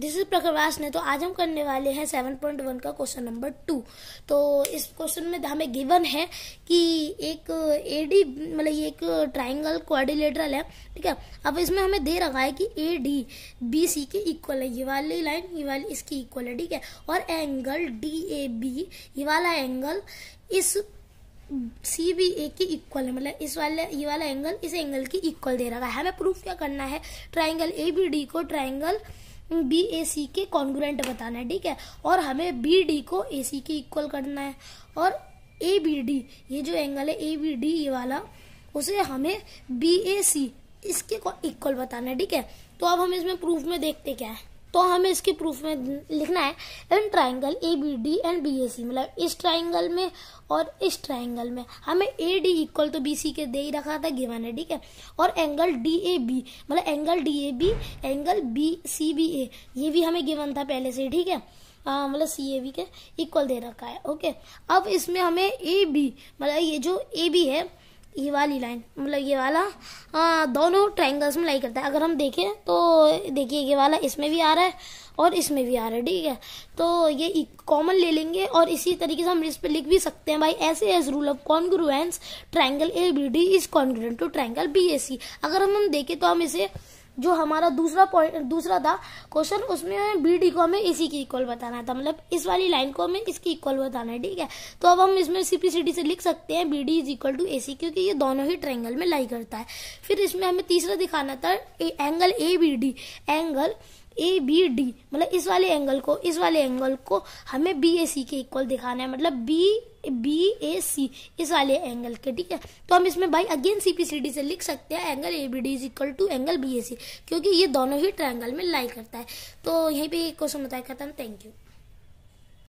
this is प्रकरवास ने तो आज हम करने वाले हैं सेवन पॉइंट वन का क्वेश्चन नंबर टू तो इस क्वेश्चन में हमें गिवन है कि एक ए डी मतलब ये एक ट्राइंगल क्वारिलेटरल है ठीक है अब इसमें हमें दे रखा है कि ए डी बी सी के इक्वल है ये वाली लाइन ये वाली इसकी इक्वल है ठीक है और एंगल डी ए बी ये वाला एंगल इस सी बी ए की इक्वल है मतलब इस वाले ये वाला एंगल इस एंगल की इक्वल दे रहा है हमें प्रूफ क्या करना है ट्राइंगल ए बी डी को ट्राइंगल बी ए सी के कॉन्ग्रेंट बताना है ठीक है और हमें बी डी को ए सी के इक्वल करना है और ए बी डी ये जो एंगल है ए बी डी ये वाला उसे हमें बी ए सी इसके इक्वल बताना है ठीक है तो अब हम इसमें प्रूफ में देखते क्या है तो हमें इसके प्रूफ में लिखना है in triangle A B D and B A C मतलब इस ट्राइंगल में और इस ट्राइंगल में हमें A D equal to B C के दे ही रखा था गिवन है ठीक है और एंगल डी ए बी मतलब angle D A B angle B C B A ये भी हमें गिवन था पहले से ठीक है मतलब सी ए बी के इक्वल दे रखा है ओके अब इसमें हमें ए बी मतलब ये जो ए बी है ये वाली लाइन मतलब ये वाला आ, दोनों ट्राइंगल्स में लाई करता है अगर हम देखें तो देखिए ये वाला इसमें भी आ रहा है और इसमें भी आ रहा है ठीक है तो ये कॉमन ले लेंगे और इसी तरीके से हम इस पर लिख भी सकते हैं भाई ऐसे as rule of congruence triangle A B D is congruent to triangle B A C अगर हम हम देखें तो हम इसे जो हमारा दूसरा पॉइंट दूसरा था क्वेश्चन उसमें हमें बी डी को हमें इसी की इक्वल बताना था मतलब इस वाली लाइन को हमें इसकी इक्वल बताना है ठीक है तो अब हम इसमें सीपीसीडी से लिख सकते हैं B D is equal to A C क्योंकि ये दोनों ही ट्रेंगल में लाई करता है फिर इसमें हमें तीसरा दिखाना था A, angle A B D angle A B D मतलब इस वाले एंगल को इस वाले एंगल को हमें बी ए सी के इक्वल दिखाना है मतलब बी बी ए सी इस वाले एंगल के ठीक है तो हम इसमें भाई again C C P D से लिख सकते हैं angle A B D is equal to angle B A C क्योंकि ये दोनों ही ट्रायंगल में लाई करता है तो यहीं पे क्वेश्चन बताया खत्म थैंक यू